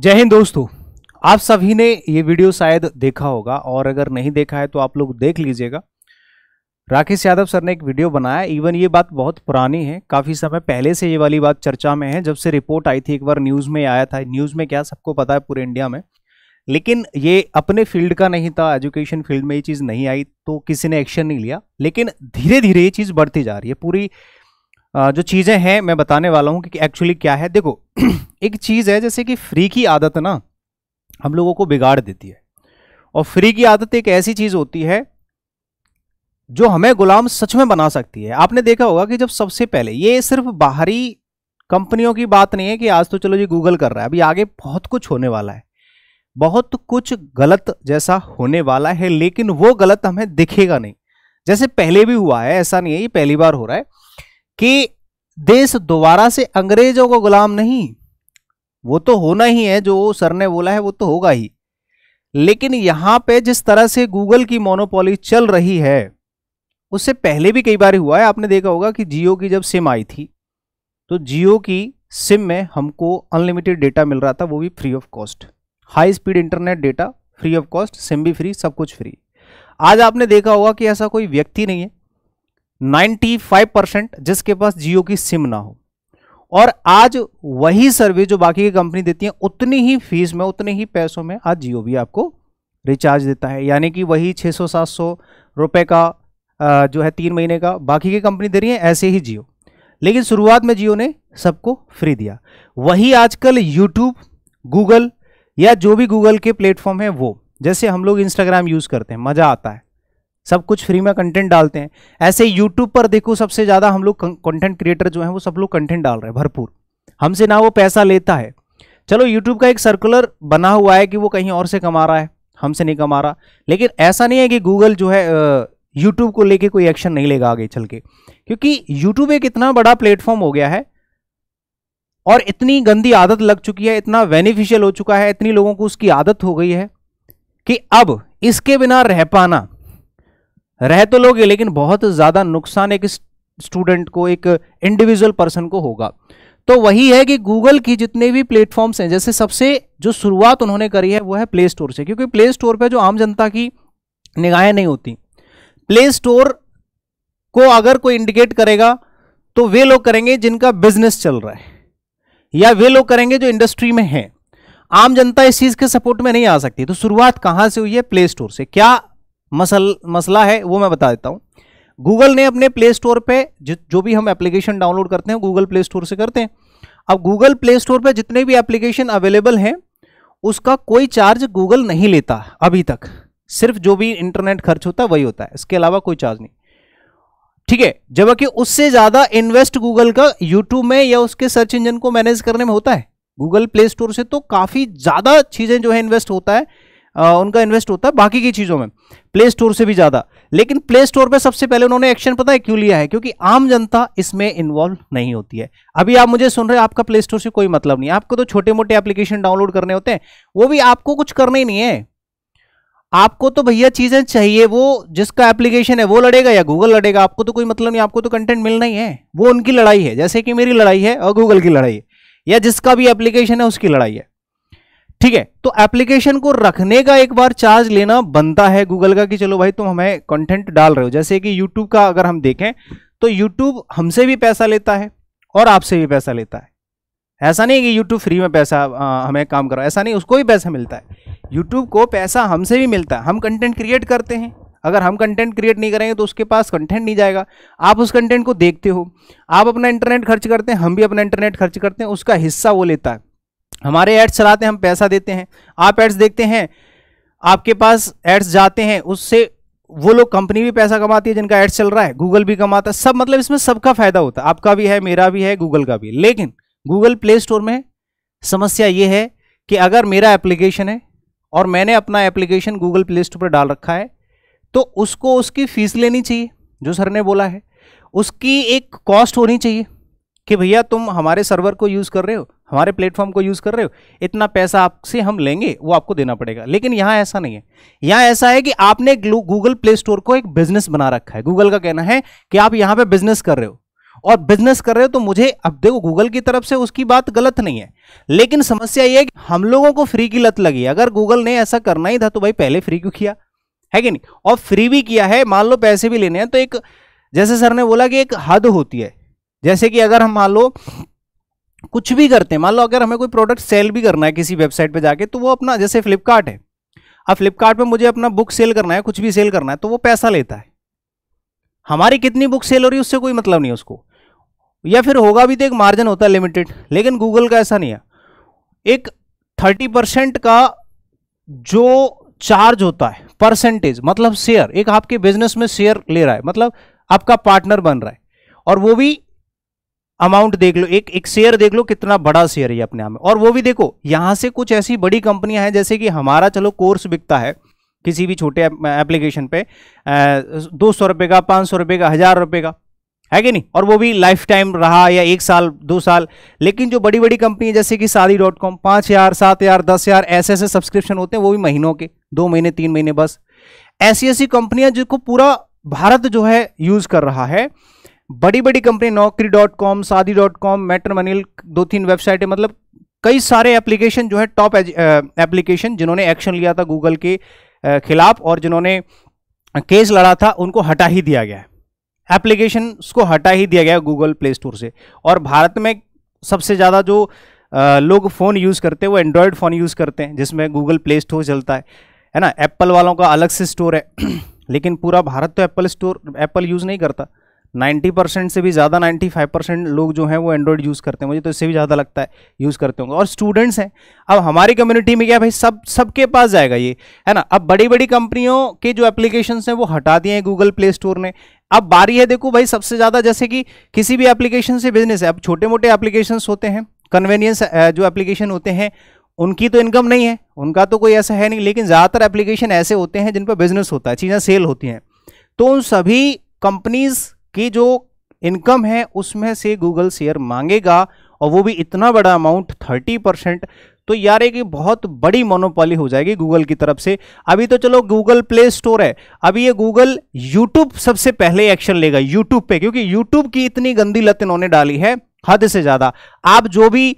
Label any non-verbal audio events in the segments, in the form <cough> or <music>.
जय हिंद दोस्तों आप सभी ने ये वीडियो शायद देखा होगा और अगर नहीं देखा है तो आप लोग देख लीजिएगा राकेश यादव सर ने एक वीडियो बनाया इवन ये बात बहुत पुरानी है काफ़ी समय पहले से ये वाली बात चर्चा में है जब से रिपोर्ट आई थी एक बार न्यूज़ में आया था न्यूज़ में क्या सबको पता है पूरे इंडिया में लेकिन ये अपने फील्ड का नहीं था एजुकेशन फील्ड में ये चीज़ नहीं आई तो किसी ने एक्शन नहीं लिया लेकिन धीरे धीरे ये चीज़ बढ़ती जा रही है पूरी जो चीज़ें हैं मैं बताने वाला हूँ कि एक्चुअली क्या है देखो <clears throat> एक चीज़ है जैसे कि फ्री की आदत ना हम लोगों को बिगाड़ देती है और फ्री की आदत एक ऐसी चीज़ होती है जो हमें गुलाम सच में बना सकती है आपने देखा होगा कि जब सबसे पहले ये सिर्फ बाहरी कंपनियों की बात नहीं है कि आज तो चलो जी गूगल कर रहा है अभी आगे बहुत कुछ होने वाला है बहुत कुछ गलत जैसा होने वाला है लेकिन वो गलत हमें दिखेगा नहीं जैसे पहले भी हुआ है ऐसा नहीं है ये पहली बार हो रहा है कि देश दोबारा से अंग्रेजों को गुलाम नहीं वो तो होना ही है जो सर ने बोला है वो तो होगा ही लेकिन यहां पे जिस तरह से गूगल की मोनोपोली चल रही है उससे पहले भी कई बार हुआ है आपने देखा होगा कि जियो की जब सिम आई थी तो जियो की सिम में हमको अनलिमिटेड डेटा मिल रहा था वो भी free of cost high speed internet data free of cost SIM भी फ्री सब कुछ फ्री आज आपने देखा होगा कि ऐसा कोई व्यक्ति नहीं है 95 परसेंट जिसके पास जियो की सिम ना हो और आज वही सर्विस जो बाकी की कंपनी देती है उतनी ही फीस में उतने ही पैसों में आज जियो भी आपको रिचार्ज देता है यानी कि वही 600-700 रुपए का जो है तीन महीने का बाकी की कंपनी दे रही है ऐसे ही जियो लेकिन शुरुआत में जियो ने सबको फ्री दिया वही आजकल यूट्यूब गूगल या जो भी गूगल के प्लेटफॉर्म है वो जैसे हम लोग इंस्टाग्राम यूज़ करते हैं मज़ा आता है सब कुछ फ्री में कंटेंट डालते हैं ऐसे यूट्यूब पर देखो सबसे ज़्यादा हम लोग कंटेंट क्रिएटर जो हैं वो सब लोग कंटेंट डाल रहे हैं भरपूर हमसे ना वो पैसा लेता है चलो यूट्यूब का एक सर्कुलर बना हुआ है कि वो कहीं और से कमा रहा है हमसे नहीं कमा रहा लेकिन ऐसा नहीं है कि गूगल जो है यूट्यूब को लेके कोई एक्शन नहीं लेगा आगे चल के क्योंकि यूट्यूब एक इतना बड़ा प्लेटफॉर्म हो गया है और इतनी गंदी आदत लग चुकी है इतना बेनिफिशियल हो चुका है इतनी लोगों को उसकी आदत हो गई है कि अब इसके बिना रह पाना रह तो लोगे लेकिन बहुत ज़्यादा नुकसान एक स्टूडेंट को एक इंडिविजुअल पर्सन को होगा तो वही है कि गूगल की जितने भी प्लेटफॉर्म्स हैं जैसे सबसे जो शुरुआत उन्होंने करी है वो है प्ले स्टोर से क्योंकि प्ले स्टोर पर जो आम जनता की निगाहें नहीं होती प्ले स्टोर को अगर कोई इंडिकेट करेगा तो वे लोग करेंगे जिनका बिजनेस चल रहा है या वे लोग करेंगे जो इंडस्ट्री में हैं आम जनता इस चीज़ के सपोर्ट में नहीं आ सकती तो शुरुआत कहां से हुई है प्ले स्टोर से क्या मसल मसला है वो मैं बता देता हूँ गूगल ने अपने प्ले स्टोर पर जो भी हम एप्लीकेशन डाउनलोड करते हैं गूगल प्ले स्टोर से करते हैं अब गूगल प्ले स्टोर पर जितने भी एप्लीकेशन अवेलेबल हैं उसका कोई चार्ज गूगल नहीं लेता अभी तक सिर्फ जो भी इंटरनेट खर्च होता है वही होता है इसके अलावा कोई चार्ज नहीं ठीक है जबकि उससे ज़्यादा इन्वेस्ट गूगल का यूट्यूब में या उसके सर्च इंजन को मैनेज करने में होता है गूगल प्ले स्टोर से तो काफ़ी ज़्यादा चीज़ें जो है इन्वेस्ट होता है आ, उनका इन्वेस्ट होता है बाकी की चीज़ों में प्ले स्टोर से भी ज़्यादा लेकिन प्ले स्टोर पर सबसे पहले उन्होंने एक्शन पता है क्यों लिया है क्योंकि आम जनता इसमें इन्वॉल्व नहीं होती है अभी आप मुझे सुन रहे हैं आपका प्ले स्टोर से कोई मतलब नहीं आपको तो छोटे मोटे एप्लीकेशन डाउनलोड करने होते हैं वो भी आपको कुछ करना ही नहीं है आपको तो भैया चीज़ें चाहिए वो जिसका एप्लीकेशन है वो लड़ेगा या गूगल लड़ेगा आपको तो कोई मतलब नहीं आपको तो कंटेंट मिलना ही है वो उनकी लड़ाई है जैसे कि मेरी लड़ाई है और गूगल की लड़ाई है या जिसका भी एप्लीकेशन है उसकी लड़ाई है ठीक है तो एप्लीकेशन को रखने का एक बार चार्ज लेना बनता है गूगल का कि चलो भाई तुम हमें कंटेंट डाल रहे हो जैसे कि यूट्यूब का अगर हम देखें तो यूट्यूब हमसे भी पैसा लेता है और आपसे भी पैसा लेता है ऐसा नहीं कि यूट्यूब फ्री में पैसा आ, हमें काम करो ऐसा नहीं उसको भी पैसा मिलता है यूट्यूब को पैसा हमसे भी मिलता है हम कंटेंट क्रिएट करते हैं अगर हम कंटेंट क्रिएट नहीं करेंगे तो उसके पास कंटेंट नहीं जाएगा आप उस कंटेंट को देखते हो आप अपना इंटरनेट खर्च करते हैं हम भी अपना इंटरनेट खर्च करते हैं उसका हिस्सा वो लेता है हमारे एड्स चलाते हैं हम पैसा देते हैं आप एड्स देखते हैं आपके पास एड्स जाते हैं उससे वो लोग कंपनी भी पैसा कमाती है जिनका एड्स चल रहा है गूगल भी कमाता है सब मतलब इसमें सबका फायदा होता है आपका भी है मेरा भी है गूगल का भी लेकिन गूगल प्ले स्टोर में समस्या ये है कि अगर मेरा एप्लीकेशन है और मैंने अपना एप्लीकेशन गूगल प्ले स्टोर पर डाल रखा है तो उसको उसकी फ़ीस लेनी चाहिए जो सर ने बोला है उसकी एक कॉस्ट होनी चाहिए कि भैया तुम हमारे सर्वर को यूज़ कर रहे हो हमारे प्लेटफॉर्म को यूज़ कर रहे हो इतना पैसा आपसे हम लेंगे वो आपको देना पड़ेगा लेकिन यहाँ ऐसा नहीं है यहाँ ऐसा है कि आपने गूगल प्ले स्टोर को एक बिजनेस बना रखा है गूगल का कहना है कि आप यहाँ पे बिजनेस कर रहे हो और बिजनेस कर रहे हो तो मुझे अब देखो गूगल की तरफ से उसकी बात गलत नहीं है लेकिन समस्या ये है कि हम लोगों को फ्री की लत लगी अगर गूगल ने ऐसा करना ही था तो भाई पहले फ्री क्यों किया है कि नहीं और फ्री भी किया है मान लो पैसे भी लेने हैं तो एक जैसे सर ने बोला कि एक हद होती है जैसे कि अगर हम मान लो कुछ भी करते हैं मान लो अगर हमें कोई प्रोडक्ट सेल भी करना है किसी वेबसाइट पे जाके तो वो अपना जैसे फ्लिपकार्ट है अब फ्लिपकार्ट पे मुझे अपना बुक सेल करना है कुछ भी सेल करना है तो वो पैसा लेता है हमारी कितनी बुक सेल हो रही है उससे कोई मतलब नहीं उसको या फिर होगा भी तो एक मार्जिन होता है लिमिटेड लेकिन गूगल का ऐसा नहीं है एक थर्टी परसेंट का जो चार्ज होता है परसेंटेज मतलब शेयर एक आपके बिजनेस में शेयर ले रहा है मतलब आपका पार्टनर बन रहा है और वो भी अमाउंट देख लो एक एक शेयर देख लो कितना बड़ा शेयर है अपने आप में और वो भी देखो यहाँ से कुछ ऐसी बड़ी कंपनियां हैं जैसे कि हमारा चलो कोर्स बिकता है किसी भी छोटे एप्लीकेशन पे दो सौ रुपये का पाँच सौ रुपये का हज़ार रुपये का है कि नहीं और वो भी लाइफ टाइम रहा या एक साल दो साल लेकिन जो बड़ी बड़ी कंपनी जैसे कि शादी डॉट कॉम पाँच हज़ार सात हज़ार दस हज़ार ऐसे ऐसे सब्सक्रिप्शन होते हैं वो भी महीनों के दो महीने तीन महीने बस ऐसी ऐसी कंपनियां जिसको पूरा भारत जो है यूज़ कर रहा है बड़ी बड़ी company Naukri dot com Shaadi dot com matrimonial दो तीन वेबसाइट है मतलब कई सारे एप्लीकेशन जो है टॉप एप्लीकेशन जिन्होंने एक्शन लिया था गूगल के खिलाफ और जिन्होंने केस लड़ा था उनको हटा ही दिया गया है एप्लीकेशन को हटा ही दिया गया गूगल प्ले स्टोर से और भारत में सबसे ज़्यादा जो लोग फ़ोन यूज़ करते हैं वो एंड्रॉयड फ़ोन यूज़ करते हैं जिसमें गूगल प्ले स्टोर चलता है है ना एप्पल वालों का अलग से स्टोर है <clears throat> लेकिन पूरा भारत तो एप्पल स्टोर एप्पल यूज़ नहीं करता 90 परसेंट से भी ज़्यादा 95 परसेंट लोग जो हैं वो एंड्रॉयड यूज़ करते हैं मुझे तो इससे भी ज़्यादा लगता है यूज़ करते होंगे और स्टूडेंट्स हैं अब हमारी कम्युनिटी में क्या भाई सब सबके पास जाएगा ये है ना अब बड़ी बड़ी कंपनियों के जो एप्लीकेशन हैं वो हटा दिए हैं गूगल प्ले स्टोर ने अब बारी है देखो भाई सबसे ज़्यादा जैसे कि किसी भी एप्लीकेशन से बिजनेस है अब छोटे मोटे एप्लीकेशन होते हैं कन्वीनियंस जो एप्लीकेशन होते हैं उनकी तो इनकम नहीं है उनका तो कोई ऐसा है नहीं लेकिन ज़्यादातर एप्लीकेशन ऐसे होते हैं जिन पर बिजनेस होता है चीज़ें सेल होती हैं तो उन सभी कंपनीज़ कि जो इनकम है उसमें से गूगल शेयर मांगेगा और वो भी इतना बड़ा अमाउंट थर्टी परसेंट तो यार एक बहुत बड़ी मोनोपोली हो जाएगी गूगल की तरफ से अभी तो चलो गूगल प्ले स्टोर है अभी ये गूगल यूट्यूब सबसे पहले एक्शन लेगा यूट्यूब पे क्योंकि यूट्यूब की इतनी गंदी लत इन्होंने डाली है हद से ज़्यादा आप जो भी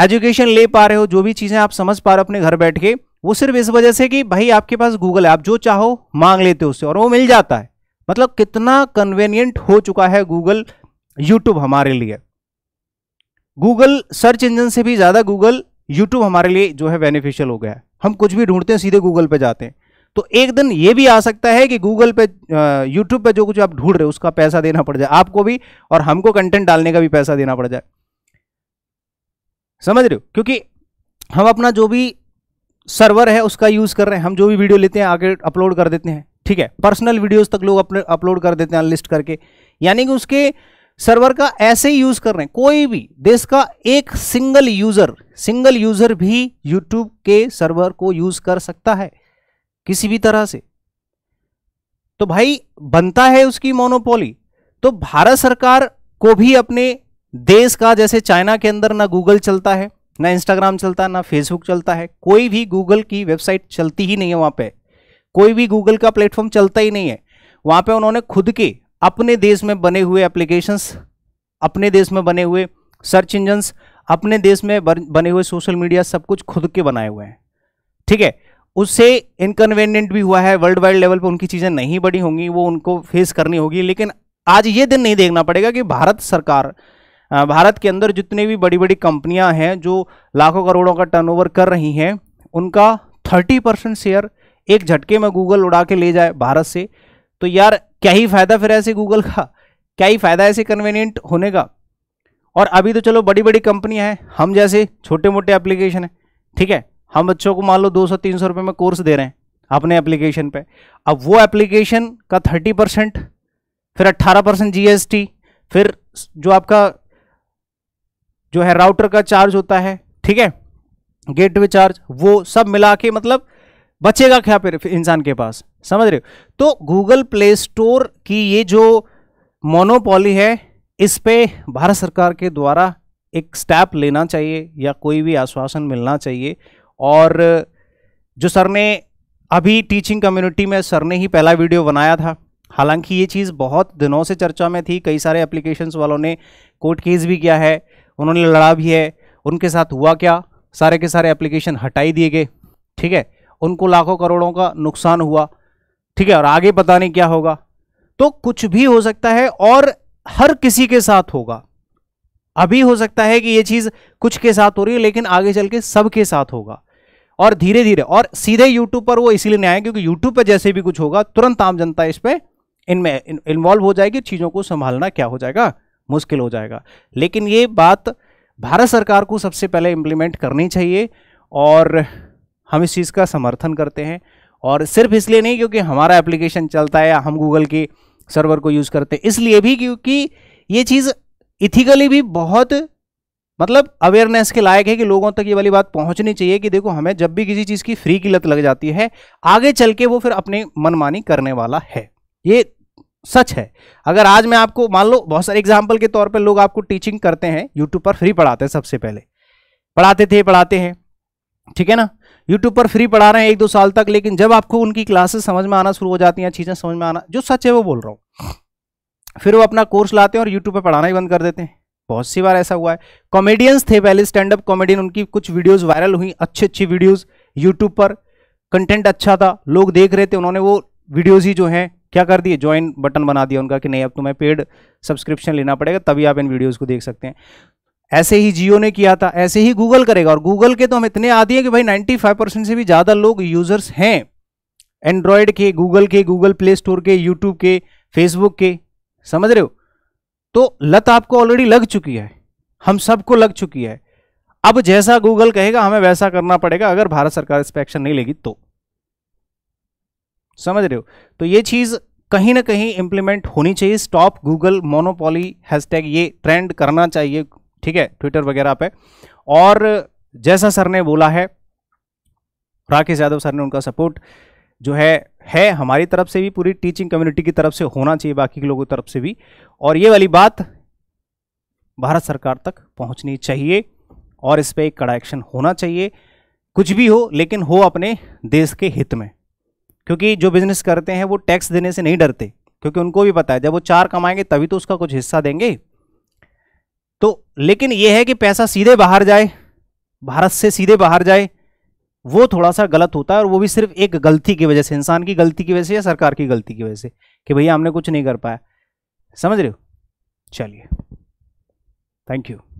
एजुकेशन ले पा रहे हो जो भी चीज़ें आप समझ पा रहे हो अपने घर बैठ के वो सिर्फ इस वजह से कि भाई आपके पास गूगल है आप जो चाहो मांग लेते हो उससे और वो मिल जाता है मतलब कितना कन्वीनियंट हो चुका है गूगल यूट्यूब हमारे लिए गूगल सर्च इंजन से भी ज़्यादा गूगल यूट्यूब हमारे लिए जो है बेनिफिशियल हो गया है हम कुछ भी ढूंढते हैं सीधे गूगल पे जाते हैं तो एक दिन ये भी आ सकता है कि गूगल पे यूट्यूब पे जो कुछ आप ढूंढ रहे हो उसका पैसा देना पड़ जाए आपको भी और हमको कंटेंट डालने का भी पैसा देना पड़ जाए समझ रहे हो क्योंकि हम अपना जो भी सर्वर है उसका यूज़ कर रहे हैं हम जो भी वीडियो लेते हैं आगे अपलोड कर देते हैं ठीक है पर्सनल वीडियोस तक लोग अपलोड कर देते हैं लिस्ट करके यानी कि उसके सर्वर का ऐसे ही यूज कर रहे हैं कोई भी देश का एक सिंगल यूजर सिंगल यूजर भी यूट्यूब के सर्वर को यूज कर सकता है किसी भी तरह से तो भाई बनता है उसकी मोनोपोली तो भारत सरकार को भी अपने देश का जैसे चाइना के अंदर ना गूगल चलता है ना इंस्टाग्राम चलता है ना फेसबुक चलता है कोई भी गूगल की वेबसाइट चलती ही नहीं है वहां पे कोई भी गूगल का प्लेटफॉर्म चलता ही नहीं है वहाँ पे उन्होंने खुद के अपने देश में बने हुए एप्लीकेशंस अपने देश में बने हुए सर्च इंजन्स अपने देश में बने हुए सोशल मीडिया सब कुछ खुद के बनाए हुए हैं ठीक है उससे इनकन्वीनियंट भी हुआ है वर्ल्ड वाइड लेवल पर उनकी चीज़ें नहीं बड़ी होंगी वो उनको फेस करनी होगी लेकिन आज ये दिन नहीं देखना पड़ेगा कि भारत सरकार भारत के अंदर जितने भी बड़ी बड़ी कंपनियां हैं जो लाखों करोड़ों का टर्नओवर कर रही हैं उनका 30 परसेंट शेयर एक झटके में गूगल उड़ा के ले जाए भारत से तो यार क्या ही फ़ायदा फिर ऐसे गूगल का क्या ही फ़ायदा ऐसे कन्वीनियंट होने का और अभी तो चलो बड़ी बड़ी कंपनियां हैं हम जैसे छोटे मोटे एप्लीकेशन हैं ठीक है हम बच्चों को मान लो दो सौ तीन सौ रुपये में कोर्स दे रहे हैं अपने एप्लीकेशन पे अब वो एप्लीकेशन का थर्टी परसेंट फिर अट्ठारह परसेंट जी फिर जो आपका जो है राउटर का चार्ज होता है ठीक है गेटवे चार्ज वो सब मिला के मतलब बचेगा क्या फिर इंसान के पास समझ रहे हो तो गूगल प्ले स्टोर की ये जो मोनोपोली है इस पे भारत सरकार के द्वारा एक स्टेप लेना चाहिए या कोई भी आश्वासन मिलना चाहिए और जो सर ने अभी टीचिंग कम्युनिटी में सर ने ही पहला वीडियो बनाया था हालांकि ये चीज़ बहुत दिनों से चर्चा में थी कई सारे एप्लीकेशंस वालों ने कोर्ट केस भी किया है उन्होंने लड़ा भी है उनके साथ हुआ क्या सारे के सारे एप्लीकेशन हटाई दिए गए ठीक है उनको लाखों करोड़ों का नुकसान हुआ ठीक है और आगे पता नहीं क्या होगा तो कुछ भी हो सकता है और हर किसी के साथ होगा अभी हो सकता है कि ये चीज़ कुछ के साथ हो रही है लेकिन आगे चल के सबके साथ होगा और धीरे धीरे और सीधे यूट्यूब पर वो इसीलिए नहीं आए क्योंकि यूट्यूब पर जैसे भी कुछ होगा तुरंत आम जनता इस पर इनमें इन्वॉल्व हो जाएगी चीज़ों को संभालना क्या हो जाएगा मुश्किल हो जाएगा लेकिन ये बात भारत सरकार को सबसे पहले इम्प्लीमेंट करनी चाहिए और हम इस चीज़ का समर्थन करते हैं और सिर्फ इसलिए नहीं क्योंकि हमारा एप्लीकेशन चलता है हम गूगल के सर्वर को यूज़ करते हैं इसलिए भी क्योंकि ये चीज़ इथिकली भी बहुत मतलब अवेयरनेस के लायक है कि लोगों तक ये वाली बात पहुंचनी चाहिए कि देखो हमें जब भी किसी चीज़ की फ्री की लत लग जाती है आगे चल के वो फिर अपने मनमानी करने वाला है ये सच है अगर आज मैं आपको मान लो बहुत सारे एग्जाम्पल के तौर पर लोग आपको टीचिंग करते हैं यूट्यूब पर फ्री पढ़ाते हैं सबसे पहले पढ़ाते थे पढ़ाते हैं ठीक है ना यूट्यूब पर फ्री पढ़ा रहे हैं एक दो साल तक लेकिन जब आपको उनकी क्लासेस समझ में आना शुरू हो जाती हैं चीज़ें समझ में आना जो सच है वो बोल रहा हूँ फिर वो अपना कोर्स लाते हैं और यूट्यूब पर पढ़ाना ही बंद कर देते हैं बहुत सी बार ऐसा हुआ है कॉमेडियंस थे पहले स्टैंड अप कॉमेडियन उनकी कुछ वीडियोज़ वायरल हुई अच्छी अच्छी वीडियोज़ यूट्यूब पर कंटेंट अच्छा था लोग देख रहे थे उन्होंने वो वीडियोज़ ही जो हैं क्या कर दिए ज्वाइन बटन बना दिया उनका कि नहीं अब तुम्हें पेड सब्सक्रिप्शन लेना पड़ेगा तभी आप इन वीडियोज़ को देख सकते हैं ऐसे ही जियो ने किया था ऐसे ही गूगल करेगा और गूगल के तो हम इतने आदि हैं कि भाई 95 परसेंट से भी ज़्यादा लोग यूजर्स हैं एंड्रॉयड के गूगल के गूगल प्ले स्टोर के यूट्यूब के फेसबुक के समझ रहे हो तो लत आपको ऑलरेडी लग चुकी है हम सबको लग चुकी है अब जैसा गूगल कहेगा हमें वैसा करना पड़ेगा अगर भारत सरकार इस पर एक्शन नहीं लेगी तो समझ रहे हो तो ये चीज़ कहीं ना कहीं इंप्लीमेंट होनी चाहिए स्टॉप गूगल मोनोपोली हैशटैग ये ट्रेंड करना चाहिए ठीक है ट्विटर वगैरह पे और जैसा सर ने बोला है राकेश यादव सर ने उनका सपोर्ट जो है है हमारी तरफ से भी पूरी टीचिंग कम्युनिटी की तरफ से होना चाहिए बाकी के लोगों की तरफ से भी और ये वाली बात भारत सरकार तक पहुंचनी चाहिए और इस पर एक कड़ा एक्शन होना चाहिए कुछ भी हो लेकिन हो अपने देश के हित में क्योंकि जो बिजनेस करते हैं वो टैक्स देने से नहीं डरते क्योंकि उनको भी पता है जब वो चार कमाएंगे तभी तो उसका कुछ हिस्सा देंगे तो लेकिन यह है कि पैसा सीधे बाहर जाए भारत से सीधे बाहर जाए वो थोड़ा सा गलत होता है और वो भी सिर्फ एक गलती की वजह से इंसान की गलती की वजह से या सरकार की गलती की वजह से कि भैया हमने कुछ नहीं कर पाया समझ रहे हो चलिए थैंक यू